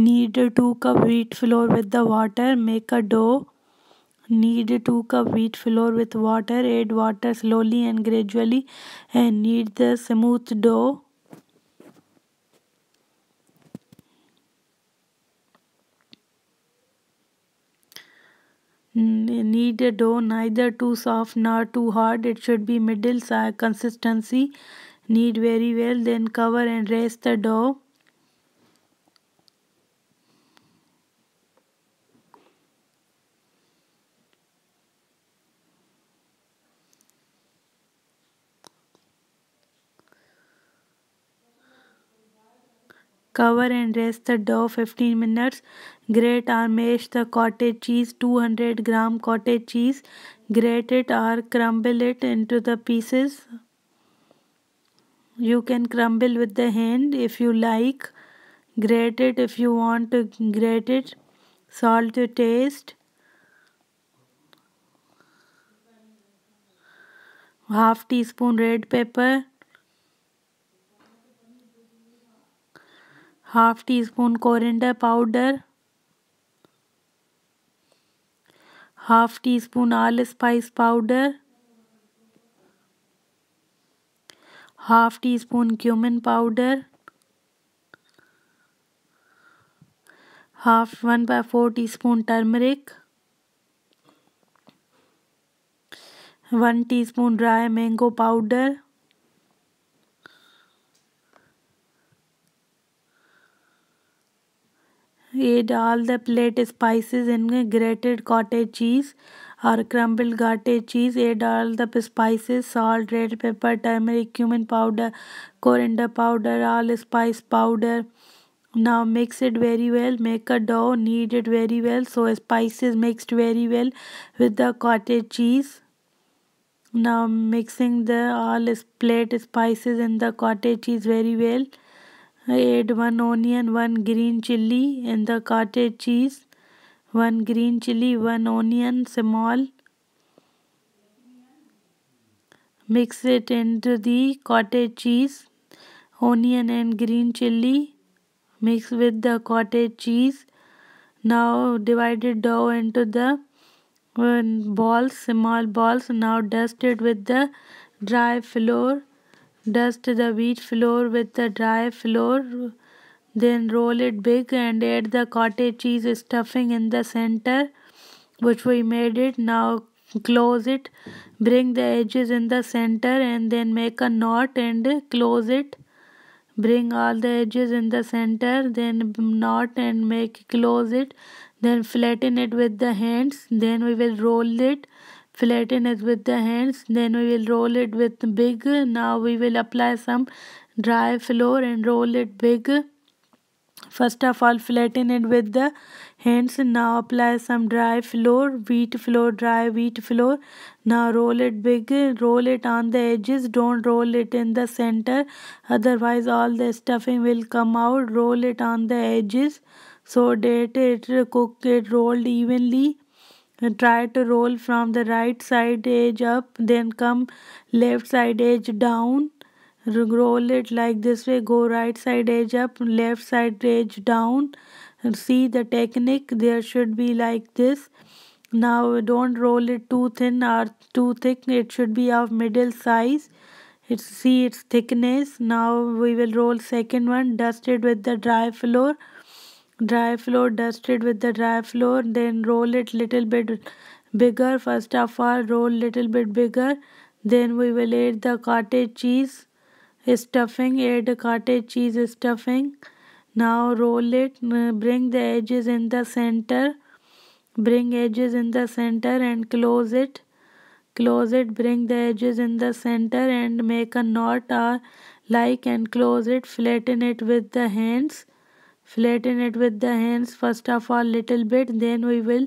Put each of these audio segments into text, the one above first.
Knead 2 cup wheat flour with the water. Make a dough. Knead 2 cup wheat flour with water. Add water slowly and gradually and knead the smooth dough. Knead the dough neither too soft nor too hard. It should be middle size consistency. Knead very well then cover and rest the dough. Cover and rest the dough 15 minutes. Grate or mash the cottage cheese 200 gram cottage cheese. Grate it or crumble it into the pieces. You can crumble with the hand if you like. Grate it if you want to grate it. Salt to taste. half teaspoon red pepper half teaspoon coriander powder half teaspoon allspice powder half teaspoon cumin powder half one by four teaspoon turmeric one teaspoon dry mango powder add all the plate spices and grated cottage cheese or crumbled cottage cheese. Add all the spices, salt, red pepper, turmeric, cumin powder, coriander powder, all spice powder. Now mix it very well. Make a dough, knead it very well. So spices mixed very well with the cottage cheese. Now mixing the all plate spices and the cottage cheese very well add one onion one green chilli and the cottage cheese one green chilli one onion small mix it into the cottage cheese onion and green chilli mix with the cottage cheese now divide the dough into the uh, balls small balls now dust it with the dry flour Dust the wheat flour with the dry flour, then roll it big and add the cottage cheese stuffing in the center, which we made it. Now close it, bring the edges in the center and then make a knot and close it. Bring all the edges in the center, then knot and make close it. Then flatten it with the hands. Then we will roll it flatten it with the hands then we will roll it with big now we will apply some dry flour and roll it big first of all flatten it with the hands now apply some dry flour wheat flour dry wheat flour now roll it big roll it on the edges don't roll it in the center otherwise all the stuffing will come out roll it on the edges so that it cook it rolled evenly try to roll from the right side edge up then come left side edge down roll it like this way go right side edge up left side edge down and see the technique there should be like this now don't roll it too thin or too thick it should be of middle size it's see its thickness now we will roll second one dust it with the dry floor dry flour dust it with the dry flour then roll it little bit bigger first of all roll little bit bigger then we will add the cottage cheese stuffing add cottage cheese stuffing now roll it bring the edges in the center bring edges in the center and close it close it bring the edges in the center and make a knot or uh, like and close it flatten it with the hands flatten it with the hands first of all little bit then we will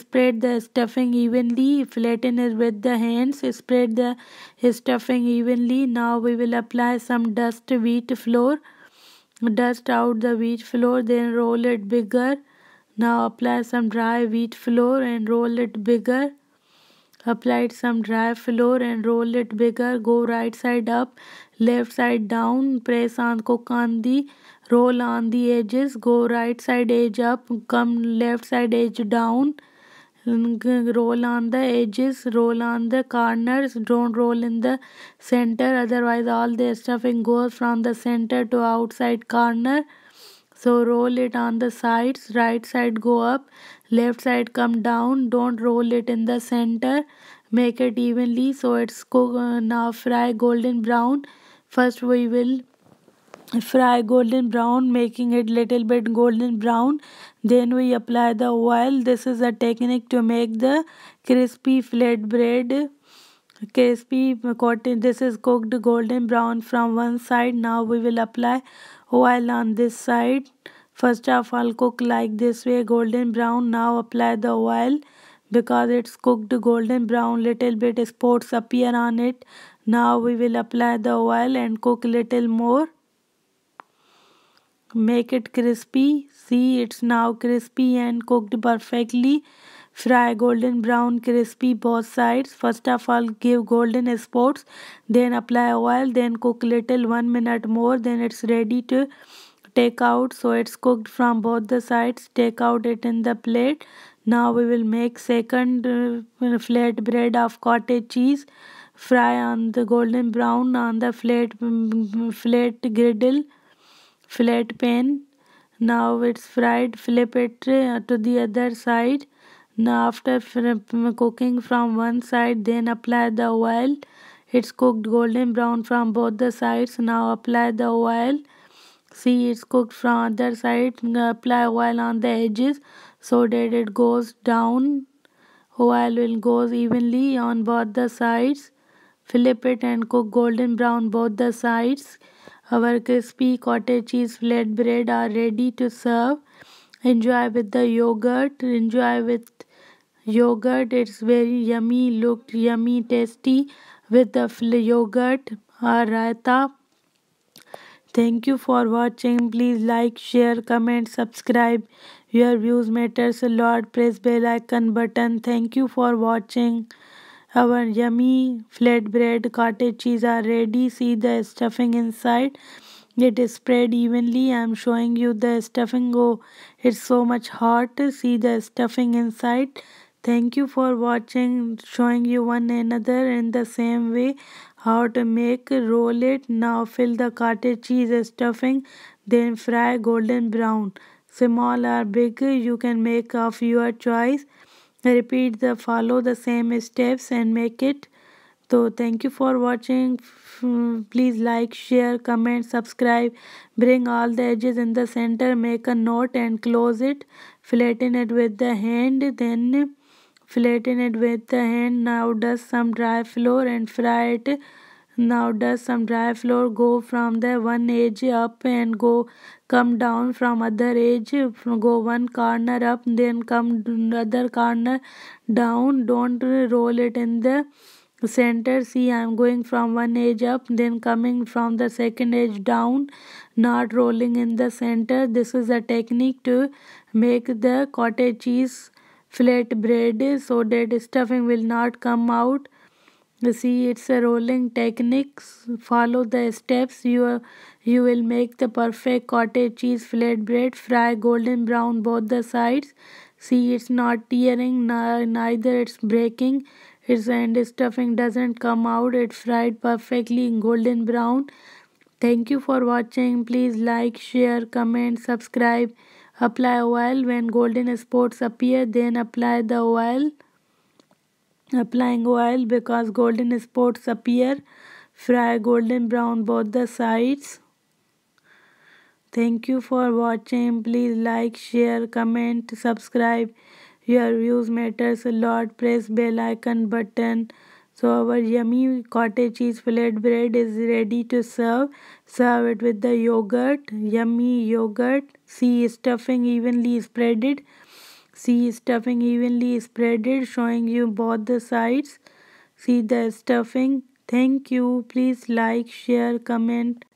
spread the stuffing evenly flatten it with the hands spread the stuffing evenly now we will apply some dust wheat flour dust out the wheat flour then roll it bigger now apply some dry wheat flour and roll it bigger applied some dry flour and roll it bigger go right side up left side down press on cook on the roll on the edges go right side edge up come left side edge down roll on the edges roll on the corners don't roll in the center otherwise all the stuffing goes from the center to outside corner so roll it on the sides right side go up left side come down don't roll it in the center make it evenly so it's uh, now fry golden brown first we will fry golden brown making it little bit golden brown then we apply the oil this is a technique to make the crispy flat bread crispy cotton this is cooked golden brown from one side now we will apply oil on this side first of all cook like this way golden brown now apply the oil because it's cooked golden brown little bit spots appear on it now we will apply the oil and cook little more make it crispy see it's now crispy and cooked perfectly fry golden brown crispy both sides first of all give golden spots then apply oil then cook little one minute more then it's ready to take out so it's cooked from both the sides take out it in the plate now we will make second uh, flat bread of cottage cheese fry on the golden brown on the flat mm, mm, flat griddle flat pan now it's fried flip it to the other side now after mm, cooking from one side then apply the oil it's cooked golden brown from both the sides now apply the oil see it's cooked from other side mm, apply oil on the edges so that it goes down oil will goes evenly on both the sides flip it and cook golden brown both the sides our crispy cottage cheese flatbread are ready to serve. Enjoy with the yogurt. Enjoy with yogurt. It's very yummy. Looked yummy, tasty with the yogurt or raita. Thank you for watching. Please like, share, comment, subscribe. Your views matters a lot. Press bell icon button. Thank you for watching. Our yummy flatbread cottage cheese are ready. See the stuffing inside. It is spread evenly. I am showing you the stuffing. Oh, it's so much hot. See the stuffing inside. Thank you for watching. Showing you one another in the same way how to make roll it. Now fill the cottage cheese stuffing. Then fry golden brown. Small or big you can make of your choice repeat the follow the same steps and make it so thank you for watching please like share comment subscribe bring all the edges in the center make a knot and close it flatten it with the hand then flatten it with the hand now dust some dry flour and fry it now does some dry flour go from the one edge up and go come down from other edge go one corner up then come other corner down don't roll it in the center see i am going from one edge up then coming from the second edge down not rolling in the center this is a technique to make the cottage cheese flat bread so that stuffing will not come out see it's a rolling techniques follow the steps you you will make the perfect cottage cheese flatbread fry golden brown both the sides see it's not tearing neither it's breaking its end stuffing doesn't come out it fried perfectly golden brown thank you for watching please like share comment subscribe apply oil when golden spots appear then apply the oil applying oil because golden spots appear fry golden brown both the sides thank you for watching please like share comment subscribe your views matters a lot press bell icon button so our yummy cottage cheese flat bread is ready to serve. Serve it with the yogurt, yummy yogurt. See stuffing evenly spread it. See stuffing evenly spreaded showing you both the sides. See the stuffing. Thank you. Please like, share, comment.